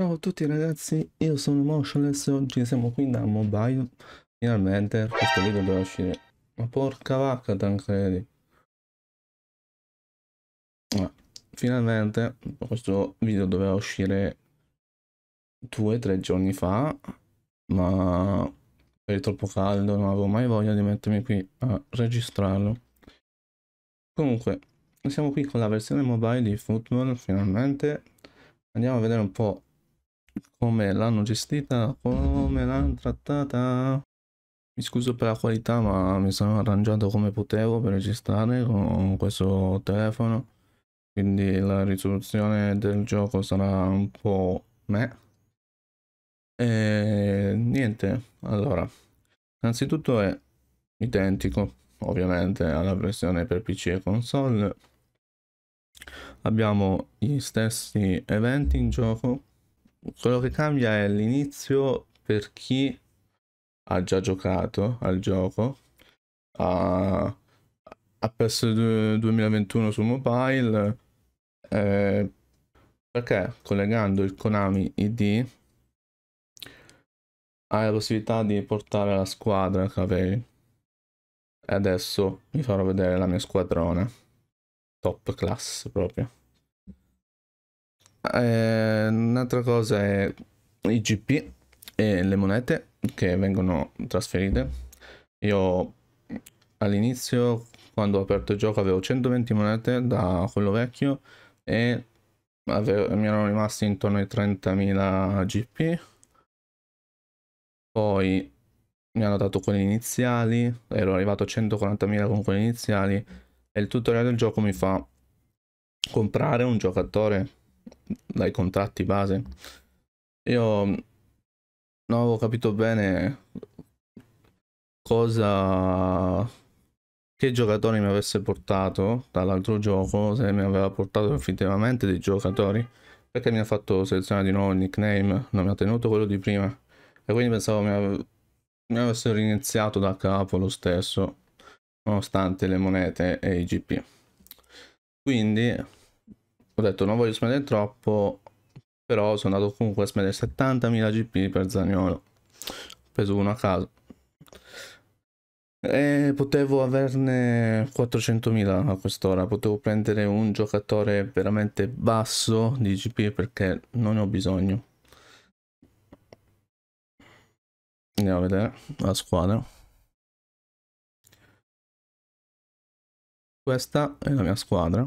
Ciao a tutti ragazzi, io sono Motionless e oggi siamo qui da Mobile Finalmente questo video deve uscire Ma porca vacca Tancredi ah, Finalmente questo video doveva uscire due o tre giorni fa Ma per troppo caldo non avevo mai voglia di mettermi qui a registrarlo Comunque siamo qui con la versione mobile di Football finalmente Andiamo a vedere un po' come l'hanno gestita, come l'hanno trattata. Mi scuso per la qualità, ma mi sono arrangiato come potevo per registrare con questo telefono. Quindi la risoluzione del gioco sarà un po' me. E niente, allora, innanzitutto è identico ovviamente alla versione per PC e console. Abbiamo gli stessi eventi in gioco quello che cambia è l'inizio per chi ha già giocato al gioco, ha, ha PES 2021 su mobile, eh, perché collegando il Konami ID hai la possibilità di portare la squadra che avevi. E adesso vi farò vedere la mia squadrona. Top class proprio. Eh, un'altra cosa è i GP e le monete che vengono trasferite. Io all'inizio, quando ho aperto il gioco, avevo 120 monete da quello vecchio e avevo, mi erano rimasti intorno ai 30.000 GP. Poi mi hanno dato quelli iniziali, ero arrivato a 140.000 con quelli iniziali e il tutorial del gioco mi fa comprare un giocatore dai contratti base. Io non avevo capito bene cosa che giocatori mi avesse portato dall'altro gioco, se mi aveva portato effettivamente dei giocatori, perché mi ha fatto selezionare di nuovo il nickname, non mi ha tenuto quello di prima e quindi pensavo mi, ave mi avessero iniziato da capo lo stesso, nonostante le monete e i GP. Quindi ho detto non voglio spendere troppo, però sono andato comunque a spendere 70.000 GP per Zagnolo. Ho preso uno a caso. E potevo averne 400.000 a quest'ora, potevo prendere un giocatore veramente basso di GP perché non ne ho bisogno. Andiamo a vedere la squadra. Questa è la mia squadra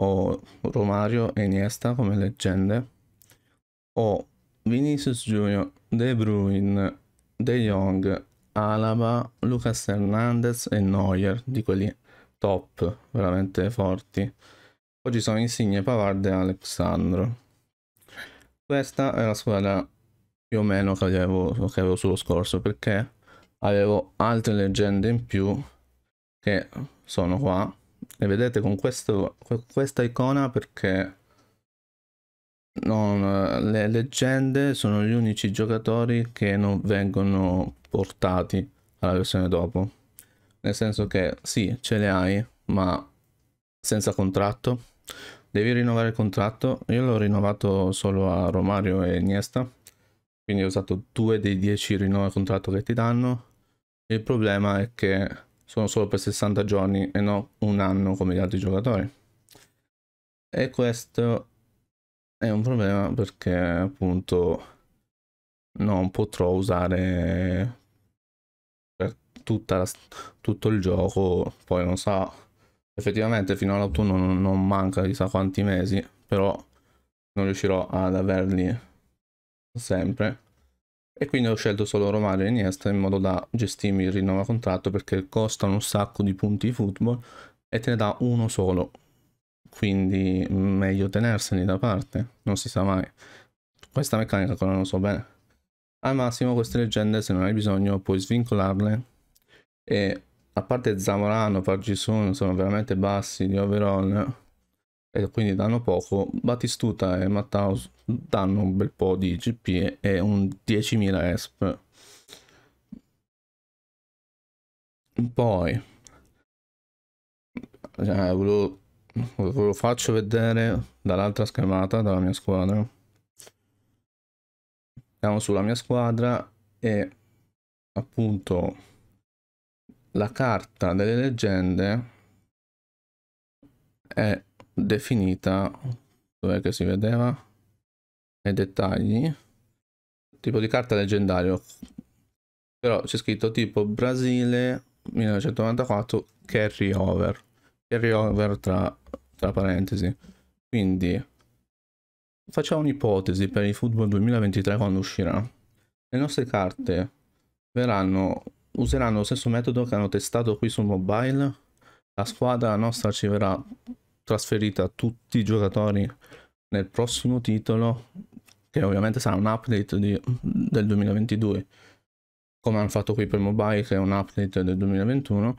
o Romario e Iniesta come leggende, o Vinicius Junior, De Bruyne, De Jong, Alaba, Lucas Hernandez e Neuer, di quelli top, veramente forti. Poi ci sono Insigne, Pavard e Alexandro. Questa è la squadra più o meno che avevo, che avevo sullo scorso perché avevo altre leggende in più che sono qua le vedete con questo, questa icona perché non, le leggende sono gli unici giocatori che non vengono portati alla versione dopo. Nel senso che sì, ce le hai, ma senza contratto. Devi rinnovare il contratto. Io l'ho rinnovato solo a Romario e Iniesta. Quindi ho usato due dei dieci rinnovi contratto che ti danno. Il problema è che sono solo per 60 giorni e non un anno come gli altri giocatori. E questo è un problema perché appunto non potrò usare per la, tutto il gioco, poi non so, effettivamente fino all'autunno non, non manca chissà quanti mesi, però non riuscirò ad averli sempre e quindi ho scelto solo Romario e Iniesta in modo da gestirmi il rinnovo contratto perché costano un sacco di punti di football e te ne dà uno solo quindi mm, meglio tenerseli da parte non si sa mai questa meccanica ancora non so bene al massimo queste leggende se non hai bisogno puoi svincolarle e a parte Zamorano, Fargison sono veramente bassi di overall e quindi danno poco. Battistuta e Mattaus danno un bel po' di GP e un 10.000 ESP. Poi, eh, cioè, ve, lo, ve lo faccio vedere dall'altra schermata, dalla mia squadra. Andiamo sulla mia squadra e appunto la carta delle leggende è definita dove che si vedeva nei dettagli tipo di carta leggendario però c'è scritto tipo Brasile 1994 carry over carry over tra, tra parentesi quindi facciamo un'ipotesi per il football 2023 quando uscirà le nostre carte verranno useranno lo stesso metodo che hanno testato qui sul mobile la squadra nostra ci verrà trasferita a tutti i giocatori nel prossimo titolo, che ovviamente sarà un update di, del 2022, come hanno fatto qui per mobile, che è un update del 2021,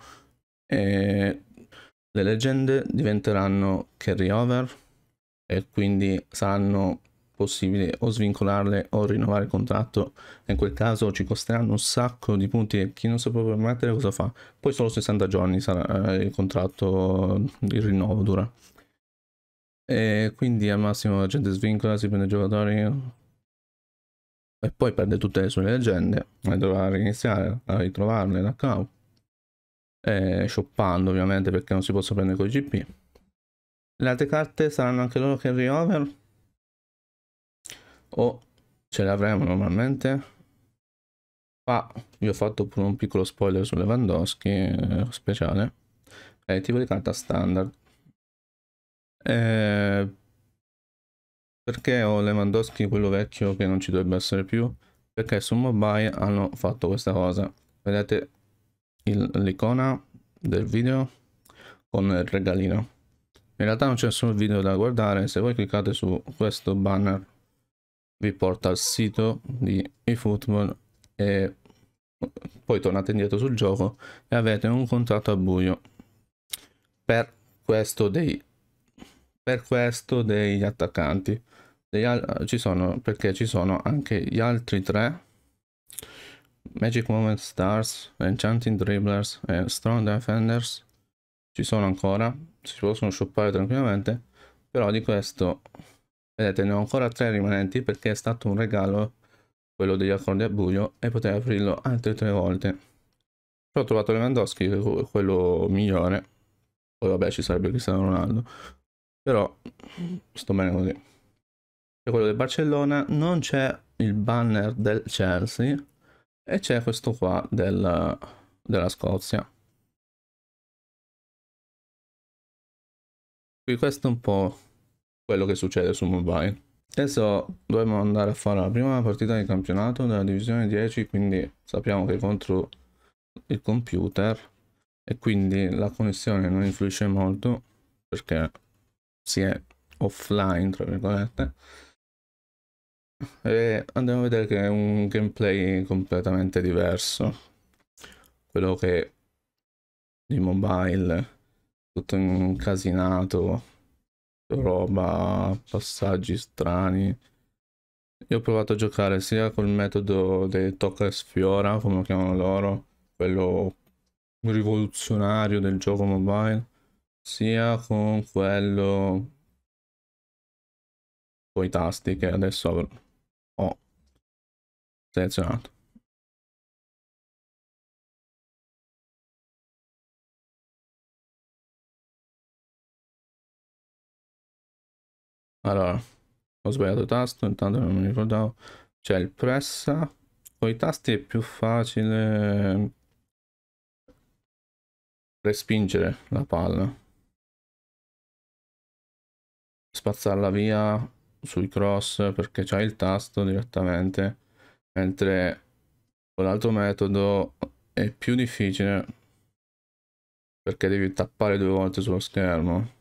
e le leggende diventeranno carry over e quindi saranno possibile o svincolarle o rinnovare il contratto in quel caso ci costeranno un sacco di punti e chi non si può permettere cosa fa? Poi solo 60 giorni sarà eh, il contratto, mm, il rinnovo dura. E quindi al massimo la gente svincola, si prende i giocatori e poi perde tutte le sue leggende e dovrà riniziare a ritrovarle da capo. E shoppando ovviamente perché non si possono prendere con i GP. Le altre carte saranno anche loro che over o ce l'avremo normalmente qua vi ho fatto pure un piccolo spoiler su Lewandowski eh, speciale è eh, tipo di carta standard eh, perché ho Lewandowski quello vecchio che non ci dovrebbe essere più perché su mobile hanno fatto questa cosa vedete l'icona del video con il regalino in realtà non c'è solo il video da guardare se voi cliccate su questo banner vi porta al sito di eFootball e poi tornate indietro sul gioco e avete un contratto a buio per questo dei per questo degli attaccanti al, ci sono perché ci sono anche gli altri tre Magic Moment Stars, Enchanting Dribblers e Strong Defenders ci sono ancora, si possono shoppare tranquillamente, però di questo Vedete, ne ho ancora tre rimanenti perché è stato un regalo quello degli accordi a buio e potrei aprirlo altre tre volte. Però ho trovato Lewandowski, quello migliore. Poi vabbè ci sarebbe Cristiano Ronaldo. Però sto bene così. C'è quello del Barcellona, non c'è il banner del Chelsea e c'è questo qua del, della Scozia. Qui questo è un po' quello che succede su mobile. Adesso dobbiamo andare a fare la prima partita di campionato della divisione 10, quindi sappiamo che contro il computer e quindi la connessione non influisce molto perché si è offline tra virgolette e andiamo a vedere che è un gameplay completamente diverso quello che di mobile tutto incasinato roba, mm. passaggi strani. Io ho provato a giocare sia col metodo dei tocca e sfiora, come lo chiamano loro, quello rivoluzionario del gioco mobile, sia con quello con i tasti che adesso ho selezionato. Allora, ho sbagliato tasto, intanto non mi ricordavo. C'è il pressa. Con i tasti è più facile respingere la palla. Spazzarla via sui cross perché c'è il tasto direttamente. Mentre con l'altro metodo è più difficile perché devi tappare due volte sullo schermo.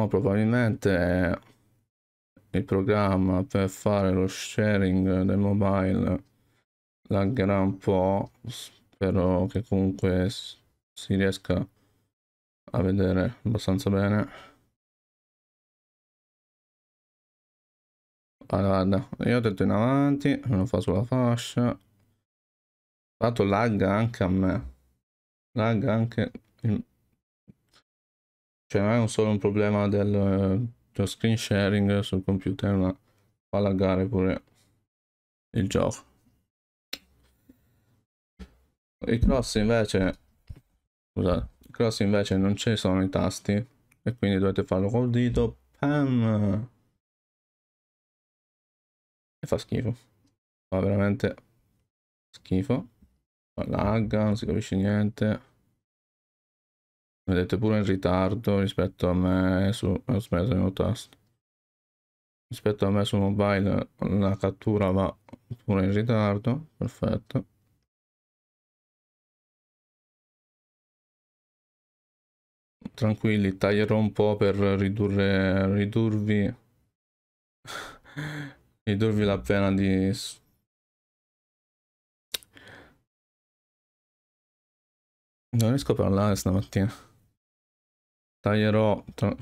Oh, probabilmente il programma per fare lo sharing del mobile laggerà un po'. Spero che comunque si riesca a vedere abbastanza bene. Allora, guarda, io ho detto in avanti, me lo fa sulla fascia. Tra l'altro lagga anche a me. Lagga anche... Il cioè non è un solo un problema del, del screen sharing sul computer, ma fa laggare pure il gioco. I cross invece, scusate, i cross invece non ci sono i tasti e quindi dovete farlo col dito. Pam! E fa schifo. Fa veramente schifo. Fa lagga, non si capisce niente. Vedete pure in ritardo rispetto a me su... Aspetta, il mio tasto. Rispetto a me su mobile la cattura va pure in ritardo. Perfetto. Tranquilli, taglierò un po' per ridurre... ridurvi... ridurvi la pena di... Non riesco a parlare stamattina taglierò tra...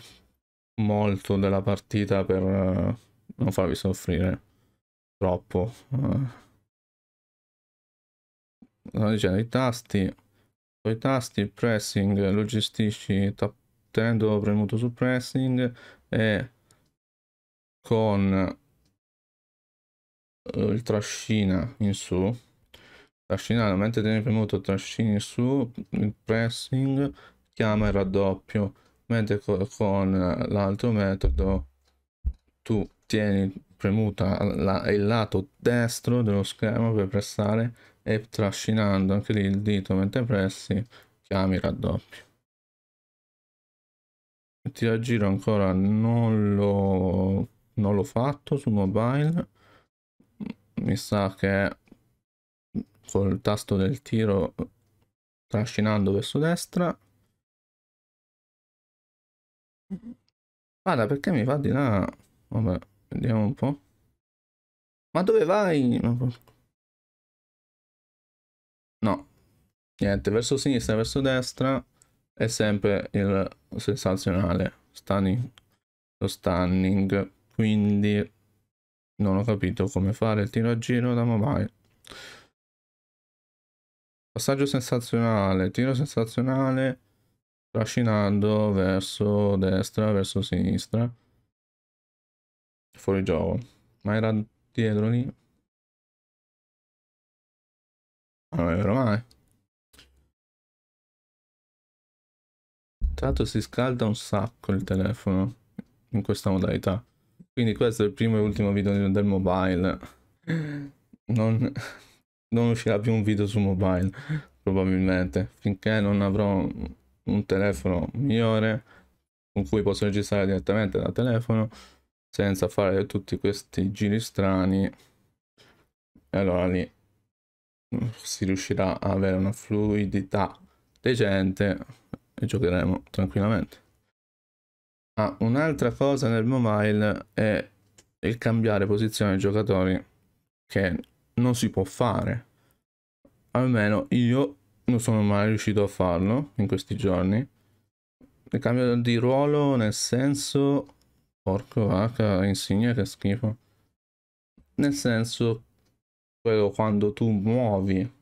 molto della partita per uh, non farvi soffrire troppo. Uh. Eh. Stavo dicendo i tasti, i tasti pressing lo gestisci tenendo premuto su pressing e con eh, il trascina in su trascinare mentre tieni premuto trascini su il pressing chiama il raddoppio mentre co con l'altro metodo tu tieni premuta la il lato destro dello schermo per pressare e trascinando anche lì il dito mentre pressi chiami raddoppio il tiragiro ancora non l'ho non l'ho fatto su mobile mi sa che col tasto del tiro trascinando verso destra Mm-hmm. Guarda, perché mi va di là? Vabbè, vediamo un po'. Ma dove vai? No. Niente, verso sinistra, verso destra è sempre il sensazionale stunning, lo stunning. Quindi non ho capito come fare il tiro a giro da mobile. Passaggio sensazionale, tiro sensazionale trascinando verso destra, verso sinistra. Fuori gioco. Ma era dietro lì? Non è vero mai. Tra l'altro si scalda un sacco il telefono in questa modalità. Quindi questo è il primo e ultimo video del mobile. Non, non uscirà più un video su mobile, probabilmente, finché non avrò un telefono migliore con cui posso registrare direttamente dal telefono senza fare tutti questi giri strani e allora lì mm, si riuscirà a avere una fluidità decente e giocheremo tranquillamente. Ah, un'altra cosa nel mobile è il cambiare posizione dei giocatori che non si può fare. Almeno io non sono mai riuscito a farlo in questi giorni. Il cambio di ruolo nel senso... Porco vacca, insigne che schifo. Nel senso, quello quando tu muovi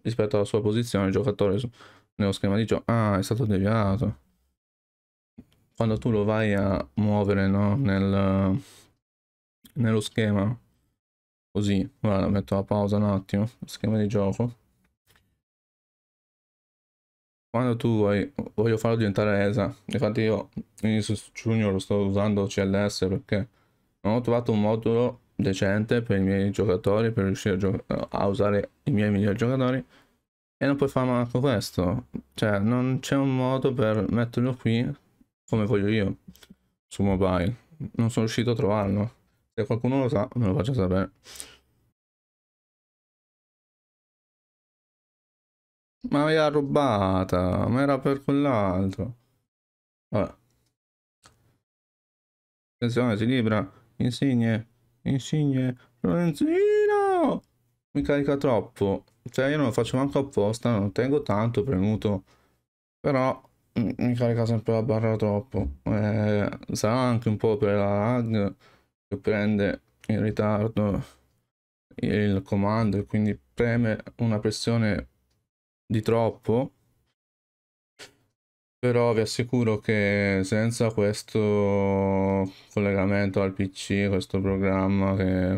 rispetto alla sua posizione, il giocatore nello schema di gioco... Ah, è stato deviato. Quando tu lo vai a muovere, no? Nel, nello schema. Così, guarda, metto la pausa un attimo. Schema di gioco quando tu vuoi, voglio farlo diventare ESA, infatti io inizio giugno lo sto usando CLS perché non ho trovato un modulo decente per i miei giocatori, per riuscire a, a usare i miei migliori giocatori e non puoi farlo anche questo, cioè non c'è un modo per metterlo qui come voglio io su mobile, non sono riuscito a trovarlo, se qualcuno lo sa me lo faccia sapere. Ma l'aveva rubata, ma era per quell'altro. Vabbè. Attenzione, si libera. Insigne, Insigne, Lorenzino! Mi carica troppo. Cioè io non lo faccio manco apposta, non tengo tanto premuto. Però mm, mi carica sempre la barra troppo. Eh, sarà anche un po' per la lag che prende in ritardo il comando e quindi preme una pressione di troppo. Però vi assicuro che senza questo collegamento al PC, questo programma che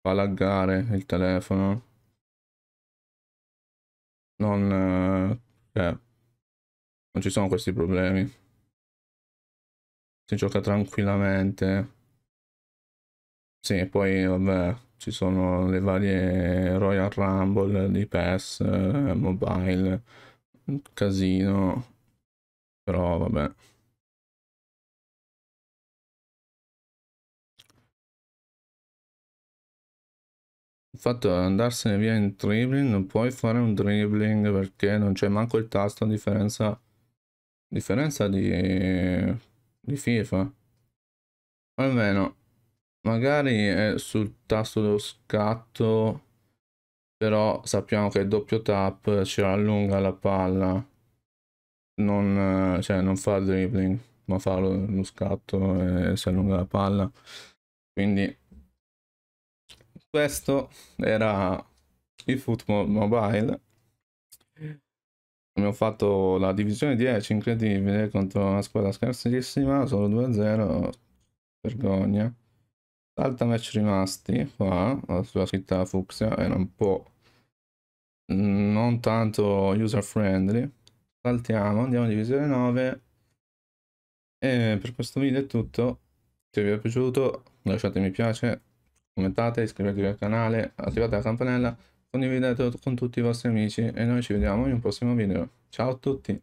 fa laggare il telefono, non, cioè, non ci sono questi problemi. Si gioca tranquillamente. Sì, poi vabbè, ci sono le varie Royal Rumble di PES, eh, mobile, casino, però vabbè. Il fatto di andarsene via in dribbling, non puoi fare un dribbling perché non c'è manco il tasto a differenza, differenza di, di FIFA. Almeno Magari è sul tasto dello scatto, però sappiamo che il doppio tap ci allunga la palla, non, cioè non fa il dribbling, ma fa lo, lo scatto e si allunga la palla. Quindi questo era il football mobile. Abbiamo fatto la divisione 10, incredibile, contro una squadra scarsissima, solo 2-0, vergogna. Salta match rimasti qua, sulla scritta fucsia, era un po' non tanto user friendly. Saltiamo, andiamo a divisione 9. E per questo video è tutto. Se vi è piaciuto lasciate mi piace, commentate, iscrivetevi al canale, attivate la campanella, condividete con tutti i vostri amici e noi ci vediamo in un prossimo video. Ciao a tutti!